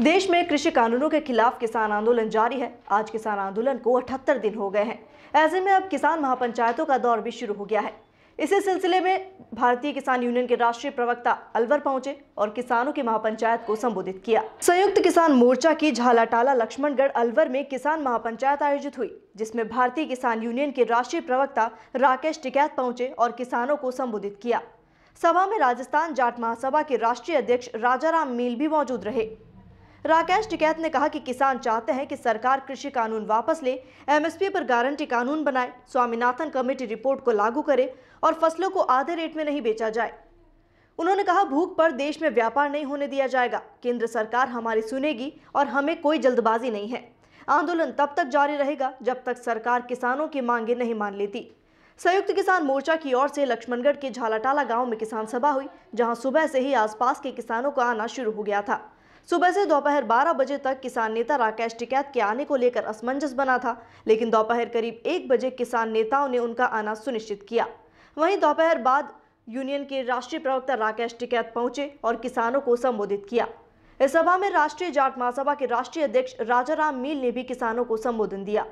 देश में कृषि कानूनों के खिलाफ किसान आंदोलन जारी है आज किसान आंदोलन को 78 दिन हो गए हैं ऐसे में अब किसान महापंचायतों का दौर भी शुरू हो गया है इसी सिलसिले में भारतीय किसान यूनियन के राष्ट्रीय प्रवक्ता अलवर पहुंचे और किसानों की महापंचायत को संबोधित किया संयुक्त किसान मोर्चा की झालाटाला लक्ष्मणगढ़ अलवर में किसान महापंचायत आयोजित हुई जिसमें भारतीय किसान यूनियन के राष्ट्रीय प्रवक्ता राकेश टिकैत पहुंचे और किसानों को संबोधित किया सभा में राजस्थान जाट महासभा के राष्ट्रीय अध्यक्ष राजाराम मील भी मौजूद रहे राकेश टिकैत ने कहा कि किसान चाहते हैं कि सरकार कृषि कानून वापस ले एमएसपी पर गारंटी कानून बनाए स्वामीनाथन कमेटी रिपोर्ट को लागू करे और फसलों को आधे रेट में नहीं बेचा जाए उन्होंने कहा भूख पर देश में व्यापार नहीं होने दिया जाएगा केंद्र सरकार हमारी सुनेगी और हमें कोई जल्दबाजी नहीं है आंदोलन तब तक जारी रहेगा जब तक सरकार किसानों की मांगे नहीं मान लेती संयुक्त किसान मोर्चा की ओर से लक्ष्मणगढ़ के झालाटाला गांव में किसान सभा हुई जहां सुबह से ही आसपास के किसानों का आना शुरू हो गया था सुबह से दोपहर 12 बजे तक किसान नेता राकेश टिकैत के आने को लेकर असमंजस बना था लेकिन दोपहर करीब एक बजे किसान नेताओं ने उनका आना सुनिश्चित किया वहीं दोपहर बाद यूनियन के राष्ट्रीय प्रवक्ता राकेश टिकैत पहुंचे और किसानों को संबोधित किया इस सभा में राष्ट्रीय जाट महासभा के राष्ट्रीय अध्यक्ष राजाराम मील ने भी किसानों को संबोधन दिया